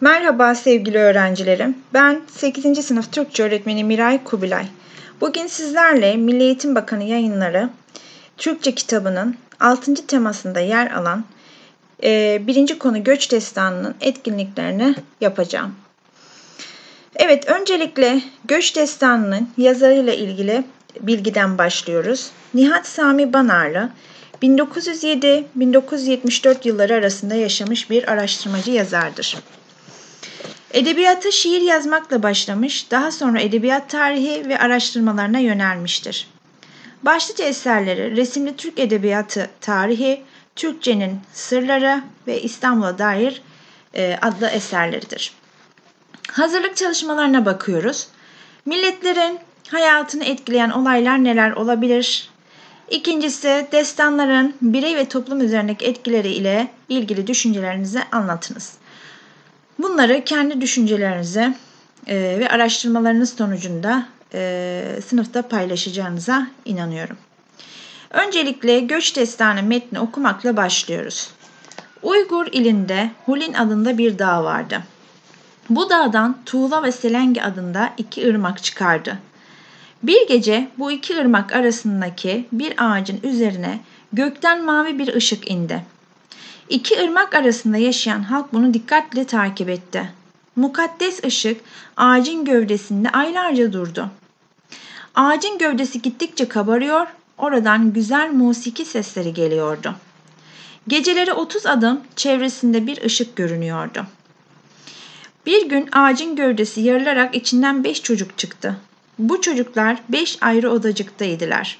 Merhaba sevgili öğrencilerim. Ben 8. sınıf Türkçe öğretmeni Miray Kubilay. Bugün sizlerle Milli Eğitim Bakanı yayınları Türkçe kitabının 6. temasında yer alan e, birinci konu göç destanının etkinliklerini yapacağım. Evet öncelikle göç destanının yazarıyla ilgili bilgiden başlıyoruz. Nihat Sami Banarlı 1907-1974 yılları arasında yaşamış bir araştırmacı yazardır. Edebiyata şiir yazmakla başlamış, daha sonra edebiyat tarihi ve araştırmalarına yönelmiştir. Başlıca eserleri resimli Türk edebiyatı tarihi, Türkçenin sırları ve İstanbul'a dair e, adlı eserleridir. Hazırlık çalışmalarına bakıyoruz. Milletlerin hayatını etkileyen olaylar neler olabilir? İkincisi, destanların birey ve toplum üzerindeki etkileri ile ilgili düşüncelerinizi anlatınız. Bunları kendi düşüncelerinize e, ve araştırmalarınız sonucunda e, sınıfta paylaşacağınıza inanıyorum. Öncelikle göç destane metni okumakla başlıyoruz. Uygur ilinde Hulin adında bir dağ vardı. Bu dağdan Tuğla ve Selengi adında iki ırmak çıkardı. Bir gece bu iki ırmak arasındaki bir ağacın üzerine gökten mavi bir ışık indi. İki ırmak arasında yaşayan halk bunu dikkatle takip etti. Mukaddes ışık ağacın gövdesinde aylarca durdu. Ağacın gövdesi gittikçe kabarıyor, oradan güzel musiki sesleri geliyordu. Geceleri 30 adım çevresinde bir ışık görünüyordu. Bir gün ağacın gövdesi yarılarak içinden 5 çocuk çıktı. Bu çocuklar 5 ayrı odacıktaydılar.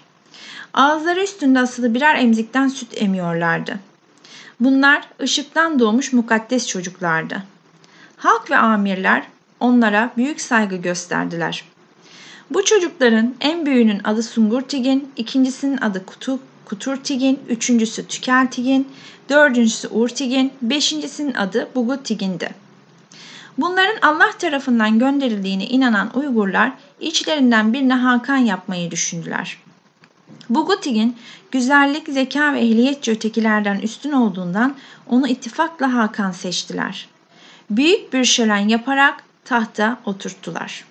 Ağızları üstünde asılı birer emzikten süt emiyorlardı. Bunlar ışıktan doğmuş mukaddes çocuklardı. Halk ve amirler onlara büyük saygı gösterdiler. Bu çocukların en büyüğünün adı Sungurtigin, ikincisinin adı Kutu, Kuturtigin, üçüncüsü Tükeltigin, dördüncüsü Urtigin, beşincisinin adı Bugutigindi. Bunların Allah tarafından gönderildiğine inanan Uygurlar içlerinden birine Hakan yapmayı düşündüler. Bogotin'in güzellik, zeka ve ehliyetçi ötekilerden üstün olduğundan onu ittifakla Hakan seçtiler. Büyük bir şölen yaparak tahta oturttular.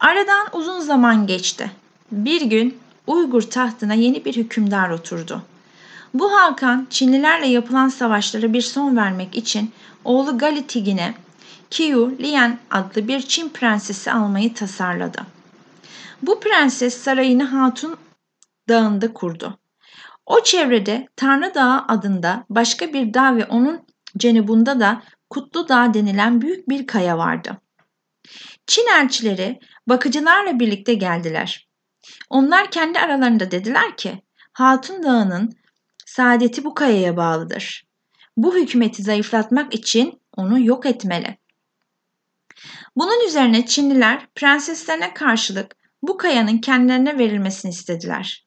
Aradan uzun zaman geçti. Bir gün Uygur tahtına yeni bir hükümdar oturdu. Bu Hakan Çinlilerle yapılan savaşlara bir son vermek için oğlu Galitigin'e Qiyu Lian adlı bir Çin prensesi almayı tasarladı. Bu prenses sarayını Hatun Dağı'nda kurdu. O çevrede Tanrı Dağı adında başka bir dağ ve onun cenubunda da Kutlu Dağ denilen büyük bir kaya vardı. Çin elçileri bakıcılarla birlikte geldiler. Onlar kendi aralarında dediler ki Hatun Dağı'nın saadeti bu kayaya bağlıdır. Bu hükümeti zayıflatmak için onu yok etmeli. Bunun üzerine Çinliler prenseslerine karşılık bu kayanın kendilerine verilmesini istediler.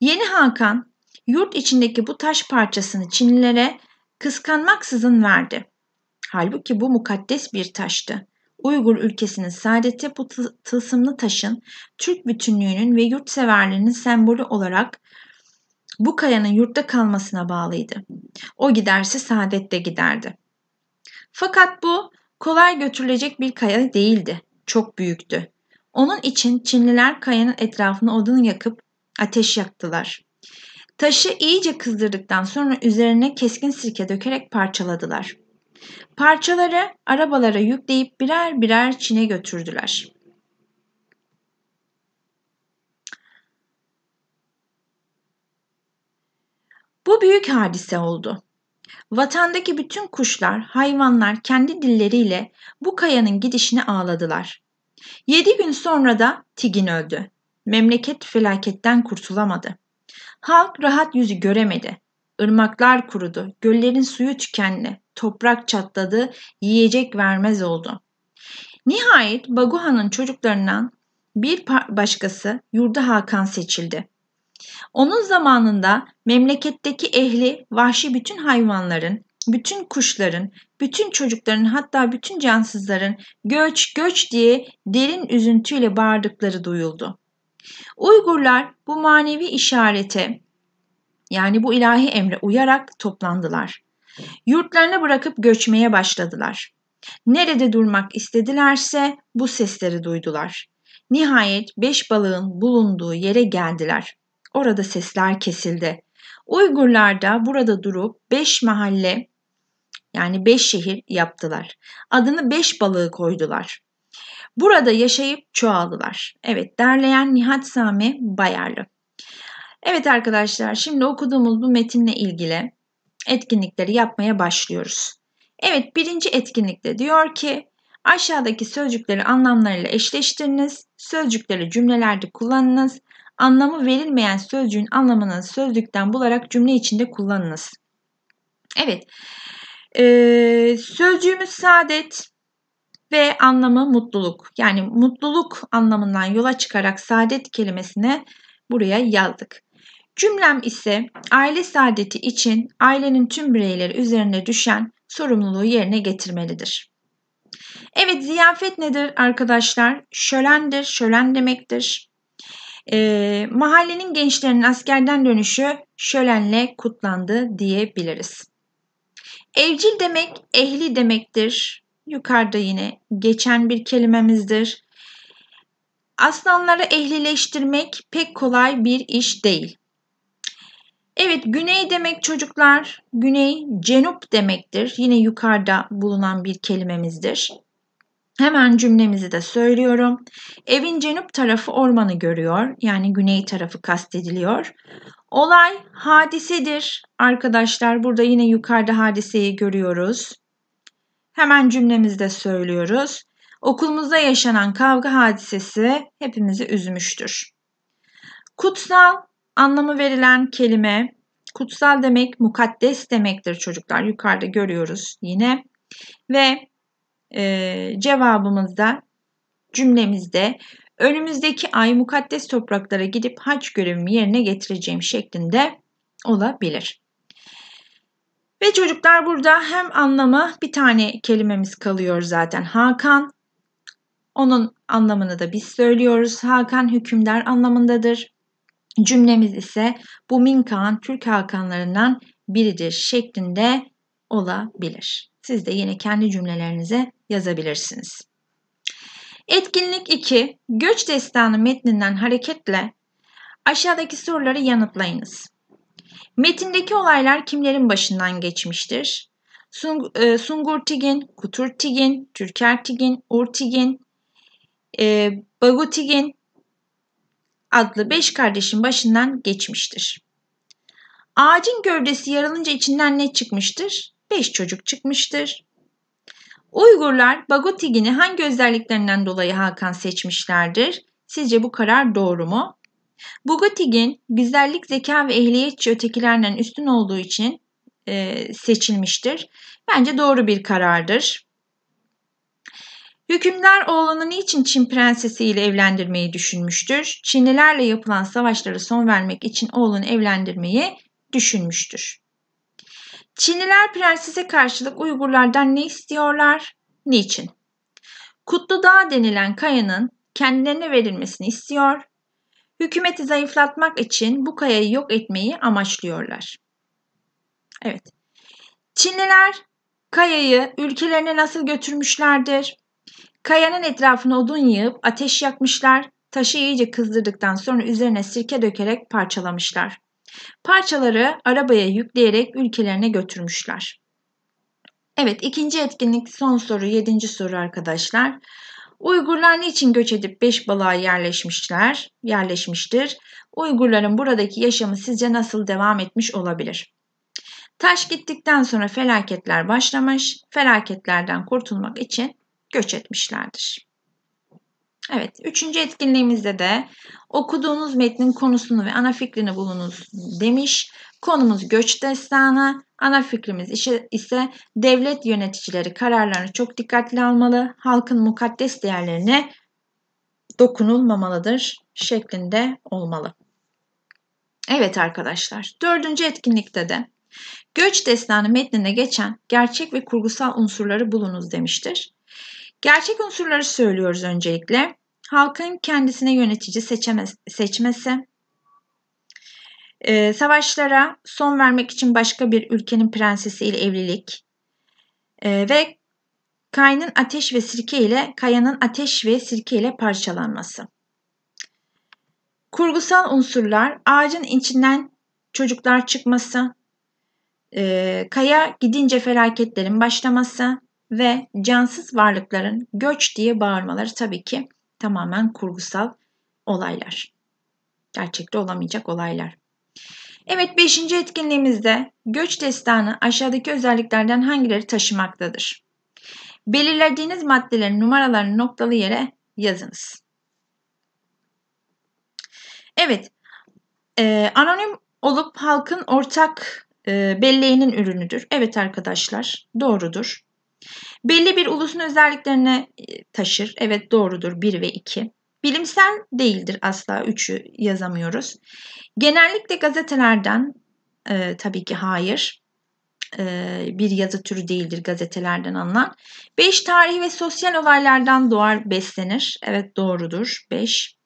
Yeni Hakan yurt içindeki bu taş parçasını Çinlilere kıskanmaksızın verdi. Halbuki bu mukaddes bir taştı. Uygur ülkesinin saadeti bu tılsımlı taşın Türk bütünlüğünün ve yurtseverliğinin sembolü olarak bu kayanın yurtta kalmasına bağlıydı. O giderse saadet de giderdi. Fakat bu kolay götürülecek bir kaya değildi. Çok büyüktü. Onun için Çinliler kayanın etrafına odun yakıp ateş yaktılar. Taşı iyice kızdırdıktan sonra üzerine keskin sirke dökerek parçaladılar. Parçaları arabalara yükleyip birer birer Çin'e götürdüler. Bu büyük hadise oldu. Vatandaki bütün kuşlar, hayvanlar kendi dilleriyle bu kayanın gidişini ağladılar. Yedi gün sonra da Tigin öldü. Memleket felaketten kurtulamadı. Halk rahat yüzü göremedi. Irmaklar kurudu, göllerin suyu tükendi, toprak çatladı, yiyecek vermez oldu. Nihayet Baguha'nın çocuklarından bir başkası Yurda Hakan seçildi. Onun zamanında memleketteki ehli vahşi bütün hayvanların, bütün kuşların, bütün çocukların hatta bütün cansızların göç göç diye derin üzüntüyle bağırdıkları duyuldu. Uygurlar bu manevi işarete yani bu ilahi emre uyarak toplandılar. Yurtlarını bırakıp göçmeye başladılar. Nerede durmak istedilerse bu sesleri duydular. Nihayet beş balığın bulunduğu yere geldiler. Orada sesler kesildi. Uygurlar da burada durup beş mahalle yani beş şehir yaptılar. Adını beş balığı koydular. Burada yaşayıp çoğaldılar. Evet derleyen Nihat Sami Bayarlı. Evet arkadaşlar şimdi okuduğumuz bu metinle ilgili etkinlikleri yapmaya başlıyoruz. Evet birinci etkinlikte diyor ki aşağıdaki sözcükleri anlamlarıyla eşleştiriniz, sözcükleri cümlelerde kullanınız, anlamı verilmeyen sözcüğün anlamını sözlükten bularak cümle içinde kullanınız. Evet ee, sözcüğümüz saadet ve anlamı mutluluk. Yani mutluluk anlamından yola çıkarak saadet kelimesine buraya yazdık. Cümlem ise aile saadeti için ailenin tüm bireyleri üzerine düşen sorumluluğu yerine getirmelidir. Evet ziyafet nedir arkadaşlar? Şölendir, şölen demektir. Ee, mahallenin gençlerinin askerden dönüşü şölenle kutlandı diyebiliriz. Evcil demek ehli demektir. Yukarıda yine geçen bir kelimemizdir. Aslanları ehlileştirmek pek kolay bir iş değil. Evet güney demek çocuklar. Güney cenup demektir. Yine yukarıda bulunan bir kelimemizdir. Hemen cümlemizi de söylüyorum. Evin cenup tarafı ormanı görüyor. Yani güney tarafı kastediliyor. Olay hadisedir. Arkadaşlar burada yine yukarıda hadiseyi görüyoruz. Hemen cümlemizde söylüyoruz. Okulumuzda yaşanan kavga hadisesi hepimizi üzmüştür. Kutsal anlamı verilen kelime kutsal demek mukaddes demektir çocuklar. Yukarıda görüyoruz yine. Ve e, cevabımızda cümlemizde önümüzdeki ay mukaddes topraklara gidip haç görevimi yerine getireceğim şeklinde olabilir. Ve çocuklar burada hem anlamı bir tane kelimemiz kalıyor zaten Hakan. Onun anlamını da biz söylüyoruz. Hakan hükümdar anlamındadır. Cümlemiz ise bu Minkan Türk Hakanlarından biridir şeklinde olabilir. Siz de yine kendi cümlelerinize yazabilirsiniz. Etkinlik 2. Göç destanı metninden hareketle aşağıdaki soruları yanıtlayınız. Metindeki olaylar kimlerin başından geçmiştir? Sung e, Sungur Tigin, Kutur Tigin, Türker Tigin, Ur Tigin, e, Bagu Tigin adlı beş kardeşin başından geçmiştir. Ağacın gövdesi yarılınca içinden ne çıkmıştır? Beş çocuk çıkmıştır. Uygurlar Bagotigin'i hangi özelliklerinden dolayı Hakan seçmişlerdir? Sizce bu karar doğru mu? Bagotigin güzellik, zeka ve ehliyetçi ötekilerden üstün olduğu için e, seçilmiştir. Bence doğru bir karardır. Hükümdar oğlanı niçin Çin prensesi ile evlendirmeyi düşünmüştür? Çinlilerle yapılan savaşlara son vermek için oğlunu evlendirmeyi düşünmüştür. Çinliler prensese karşılık Uygurlardan ne istiyorlar? Niçin? Kutlu Dağ denilen kayanın kendilerine verilmesini istiyor. Hükümeti zayıflatmak için bu kayayı yok etmeyi amaçlıyorlar. Evet. Çinliler kayayı ülkelerine nasıl götürmüşlerdir? Kayanın etrafına odun yığıp ateş yakmışlar. Taşı iyice kızdırdıktan sonra üzerine sirke dökerek parçalamışlar. Parçaları arabaya yükleyerek ülkelerine götürmüşler. Evet ikinci etkinlik son soru yedinci soru arkadaşlar. Uygurlar niçin göç edip Beşbalığa yerleşmişler? Yerleşmiştir. Uygurların buradaki yaşamı sizce nasıl devam etmiş olabilir? Taş gittikten sonra felaketler başlamış. Felaketlerden kurtulmak için göç etmişlerdir. Evet, üçüncü etkinliğimizde de okuduğunuz metnin konusunu ve ana fikrini bulunuz demiş. Konumuz göç destanı, ana fikrimiz ise devlet yöneticileri kararlarını çok dikkatli almalı, halkın mukaddes değerlerine dokunulmamalıdır şeklinde olmalı. Evet arkadaşlar, dördüncü etkinlikte de göç destanı metnine geçen gerçek ve kurgusal unsurları bulunuz demiştir. Gerçek unsurları söylüyoruz öncelikle. Halkın kendisine yönetici seçeme seçmesi, e, savaşlara son vermek için başka bir ülkenin prensesi ile evlilik e, ve kayının ateş ve sirke ile kayanın ateş ve sirke ile parçalanması. Kurgusal unsurlar ağacın içinden çocuklar çıkması, e, kaya gidince felaketlerin başlaması, ve cansız varlıkların göç diye bağırmaları tabii ki tamamen kurgusal olaylar. Gerçekte olamayacak olaylar. Evet 5. etkinliğimizde göç destanı aşağıdaki özelliklerden hangileri taşımaktadır? Belirlediğiniz maddelerin numaralarını noktalı yere yazınız. Evet, e, anonim olup halkın ortak e, belleğinin ürünüdür. Evet arkadaşlar, doğrudur. Belli bir ulusun özelliklerini e, taşır. Evet doğrudur 1 ve 2. Bilimsel değildir asla 3'ü yazamıyoruz. Genellikle gazetelerden e, tabii ki hayır e, bir yazı türü değildir gazetelerden alınan. 5 tarihi ve sosyal olaylardan doğar beslenir. Evet doğrudur 5.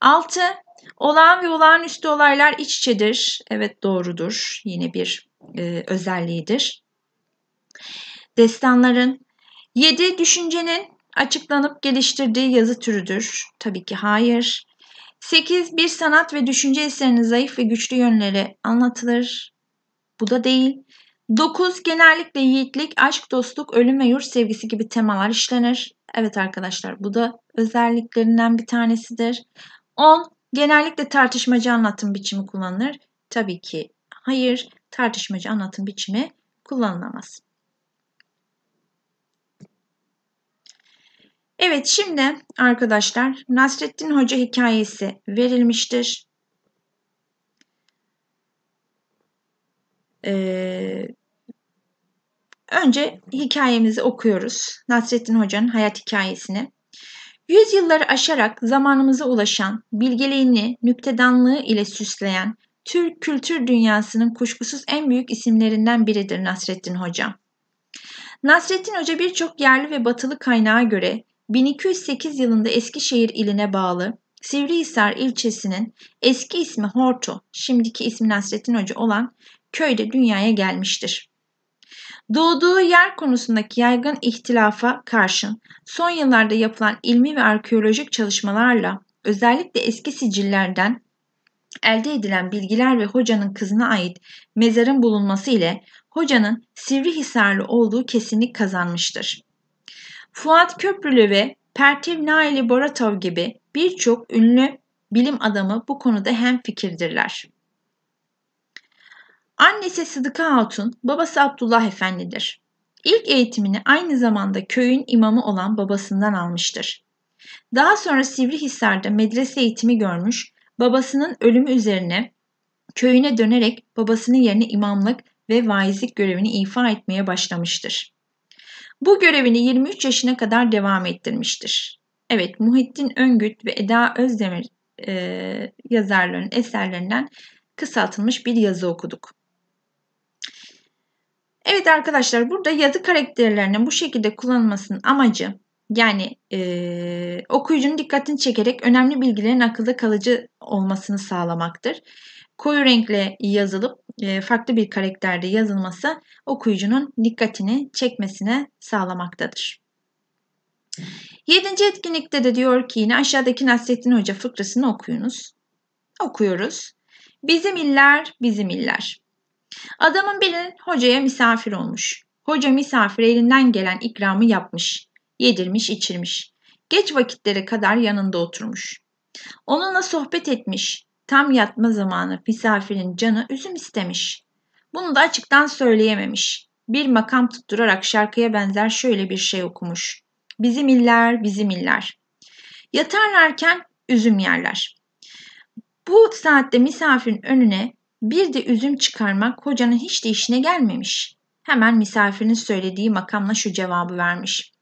6 olağan ve olağanüstü olaylar iç içedir. Evet doğrudur. Yine bir e, özelliğidir. Destanların. yedi Düşüncenin açıklanıp geliştirdiği yazı türüdür. Tabii ki hayır. 8. Bir sanat ve düşünce eserinin zayıf ve güçlü yönleri anlatılır. Bu da değil. 9. Genellikle yiğitlik, aşk, dostluk, ölüm ve yurt sevgisi gibi temalar işlenir. Evet arkadaşlar bu da özelliklerinden bir tanesidir. 10. Genellikle tartışmacı anlatım biçimi kullanılır. Tabii ki hayır tartışmacı anlatım biçimi kullanılamaz. Evet şimdi arkadaşlar Nasrettin Hoca hikayesi verilmiştir. Ee, önce hikayemizi okuyoruz. Nasrettin Hoca'nın hayat hikayesini. Yüzyılları aşarak zamanımıza ulaşan, bilgeliğini, nüktedanlığı ile süsleyen Türk kültür dünyasının kuşkusuz en büyük isimlerinden biridir Nasrettin Hoca. Nasrettin Hoca birçok yerli ve batılı kaynağa göre 1208 yılında Eskişehir iline bağlı Sivrihisar ilçesinin eski ismi Hortu, şimdiki ismi Nasrettin Hoca olan köyde dünyaya gelmiştir. Doğduğu yer konusundaki yaygın ihtilafa karşın son yıllarda yapılan ilmi ve arkeolojik çalışmalarla özellikle eski sicillerden elde edilen bilgiler ve hocanın kızına ait mezarın bulunması ile hocanın Sivrihisarlı olduğu kesinlik kazanmıştır. Fuat Köprülü ve Pertev Naili Boratov gibi birçok ünlü bilim adamı bu konuda hem fikirdirler. Annesi Sıdıka Hatun, babası Abdullah Efendi'dir. İlk eğitimini aynı zamanda köyün imamı olan babasından almıştır. Daha sonra Sivrihisar'da medrese eğitimi görmüş, babasının ölümü üzerine köyüne dönerek babasının yerine imamlık ve vaizlik görevini ifa etmeye başlamıştır. Bu görevini 23 yaşına kadar devam ettirmiştir. Evet, Muhittin Öngüt ve Eda Özdemir e, yazarlarının eserlerinden kısaltılmış bir yazı okuduk. Evet arkadaşlar burada yazı karakterlerinin bu şekilde kullanılmasının amacı yani e, okuyucunun dikkatini çekerek önemli bilgilerin akılda kalıcı olmasını sağlamaktır. Koyu renkle yazılıp e, farklı bir karakterde yazılması okuyucunun dikkatini çekmesine sağlamaktadır. Yedinci etkinlikte de diyor ki yine aşağıdaki Nasrettin Hoca fıkrasını okuyunuz. Okuyoruz. Bizim iller, bizim iller. Adamın biri hocaya misafir olmuş. Hoca misafir elinden gelen ikramı yapmış. Yedirmiş, içirmiş. Geç vakitlere kadar yanında oturmuş. Onunla sohbet etmiş. Tam yatma zamanı misafirin canı üzüm istemiş. Bunu da açıktan söyleyememiş. Bir makam tutturarak şarkıya benzer şöyle bir şey okumuş. Bizim iller, bizim iller. Yatarlarken üzüm yerler. Bu saatte misafirin önüne bir de üzüm çıkarmak hocanın hiç de işine gelmemiş. Hemen misafirin söylediği makamla şu cevabı vermiş.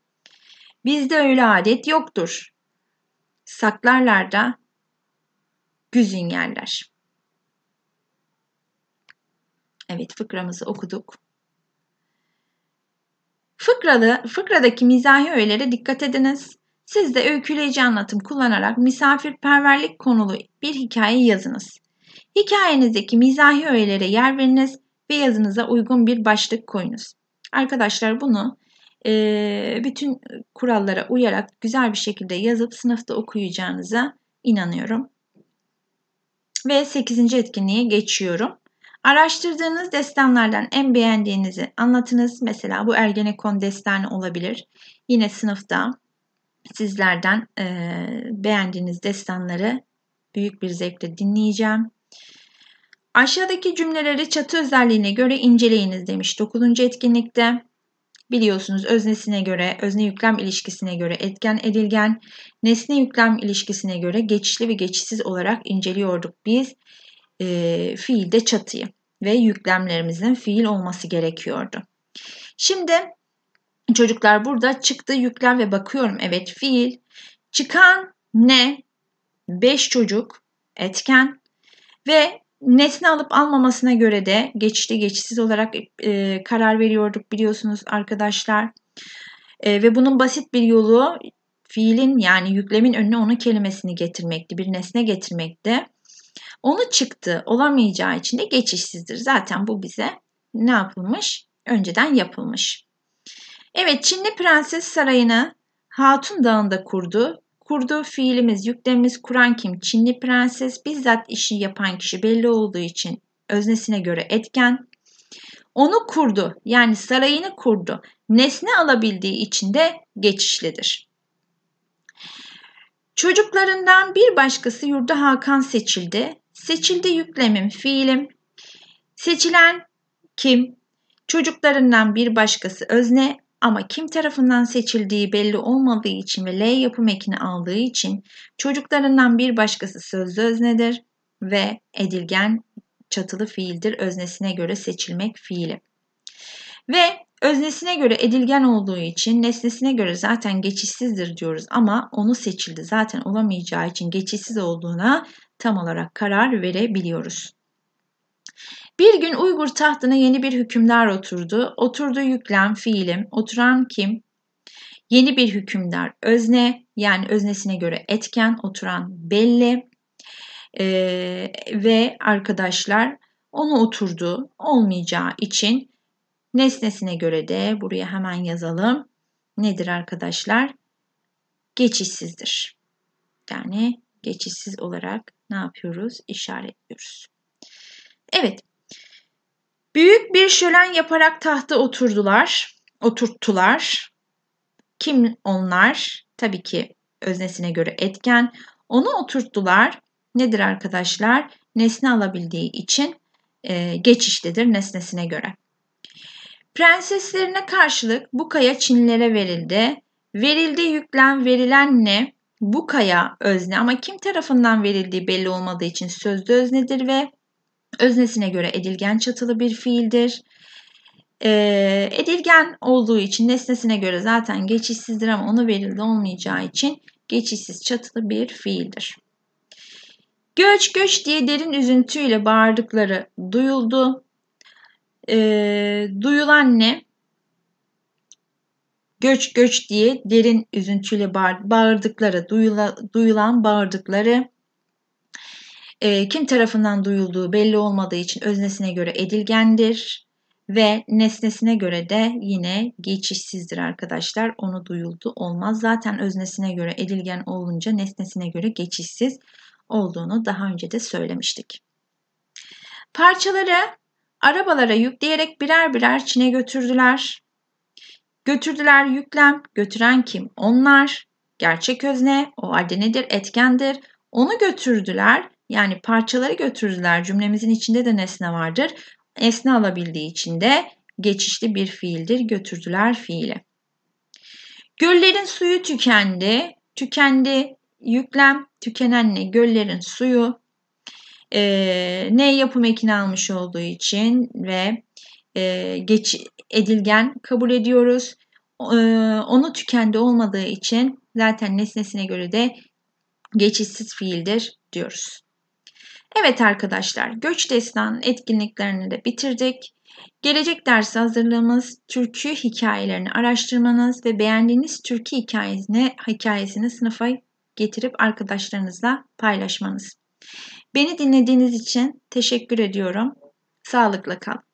Bizde öyle adet yoktur. Saklarlar da Güzün yerler. Evet fıkramızı okuduk. Fıkralı fıkradaki mizahi öğelere dikkat ediniz. Siz de öyküleyici anlatım kullanarak misafirperverlik konulu bir hikaye yazınız. Hikayenizdeki mizahi öğelere yer veriniz ve yazınıza uygun bir başlık koyunuz. Arkadaşlar bunu e, bütün kurallara uyarak güzel bir şekilde yazıp sınıfta okuyacağınıza inanıyorum ve 8. etkinliğe geçiyorum. Araştırdığınız destanlardan en beğendiğinizi anlatınız. Mesela bu Ergenekon destanı olabilir. Yine sınıfta sizlerden e, beğendiğiniz destanları büyük bir zevkle dinleyeceğim. Aşağıdaki cümleleri çatı özelliğine göre inceleyiniz demiş 9. etkinlikte biliyorsunuz öznesine göre, özne yüklem ilişkisine göre etken edilgen, nesne yüklem ilişkisine göre geçişli ve geçişsiz olarak inceliyorduk biz e, fiilde çatıyı ve yüklemlerimizin fiil olması gerekiyordu. Şimdi çocuklar burada çıktı yüklem ve bakıyorum evet fiil. Çıkan ne? 5 çocuk etken ve nesne alıp almamasına göre de geçişli geçişsiz olarak e, karar veriyorduk biliyorsunuz arkadaşlar. E, ve bunun basit bir yolu fiilin yani yüklemin önüne onun kelimesini getirmekti. Bir nesne getirmekti. Onu çıktı olamayacağı için de geçişsizdir. Zaten bu bize ne yapılmış? Önceden yapılmış. Evet Çinli Prenses Sarayı'nı Hatun Dağı'nda kurdu kurdu. Fiilimiz yüklemimiz Kur'an kim? Çinli prenses. Bizzat işi yapan kişi belli olduğu için öznesine göre etken. Onu kurdu yani sarayını kurdu. Nesne alabildiği için de geçişlidir. Çocuklarından bir başkası yurda Hakan seçildi. Seçildi yüklemim fiilim. Seçilen kim? Çocuklarından bir başkası özne, ama kim tarafından seçildiği belli olmadığı için ve L yapım ekini aldığı için çocuklarından bir başkası sözlü öznedir ve edilgen çatılı fiildir öznesine göre seçilmek fiili. Ve öznesine göre edilgen olduğu için nesnesine göre zaten geçişsizdir diyoruz ama onu seçildi zaten olamayacağı için geçişsiz olduğuna tam olarak karar verebiliyoruz. Bir gün Uygur tahtına yeni bir hükümdar oturdu. Oturdu yüklem, fiilim, oturan kim? Yeni bir hükümdar özne yani öznesine göre etken oturan belli ee, ve arkadaşlar onu oturdu olmayacağı için nesnesine göre de buraya hemen yazalım. Nedir arkadaşlar? Geçişsizdir. Yani geçişsiz olarak ne yapıyoruz? İşaretliyoruz. Evet Büyük bir şölen yaparak tahta oturdular, oturttular. Kim onlar? Tabii ki öznesine göre etken. Onu oturttular. Nedir arkadaşlar? Nesne alabildiği için e, geçiştedir nesnesine göre. Prenseslerine karşılık bu kaya Çinlilere verildi. Verildi yüklen verilen ne? Bu kaya özne ama kim tarafından verildiği belli olmadığı için sözlü öznedir ve Öznesine göre edilgen çatılı bir fiildir. E, edilgen olduğu için nesnesine göre zaten geçişsizdir ama onu belirli olmayacağı için geçişsiz çatılı bir fiildir. Göç göç diye derin üzüntüyle bağırdıkları duyuldu. E, duyulan ne? Göç göç diye derin üzüntüyle bağırdıkları, duyula, duyulan bağırdıkları e, kim tarafından duyulduğu belli olmadığı için öznesine göre edilgendir ve nesnesine göre de yine geçişsizdir arkadaşlar. Onu duyuldu olmaz. Zaten öznesine göre edilgen olunca nesnesine göre geçişsiz olduğunu daha önce de söylemiştik. Parçaları arabalara yükleyerek birer birer Çin'e götürdüler. Götürdüler yüklem, götüren kim? Onlar. Gerçek özne, o halde nedir? Etkendir. Onu götürdüler yani parçaları götürdüler cümlemizin içinde de nesne vardır. Esne alabildiği için de geçişli bir fiildir. Götürdüler fiili. Göllerin suyu tükendi. Tükendi yüklem tükenen ne? Göllerin suyu e, ne yapım ekini almış olduğu için ve e, geç edilgen kabul ediyoruz. E, onu tükendi olmadığı için zaten nesnesine göre de geçişsiz fiildir diyoruz. Evet arkadaşlar, göç destan etkinliklerini de bitirdik. Gelecek dersi hazırlığımız türkü hikayelerini araştırmanız ve beğendiğiniz türkü hikayesini, hikayesini sınıfa getirip arkadaşlarınızla paylaşmanız. Beni dinlediğiniz için teşekkür ediyorum. Sağlıkla kalın.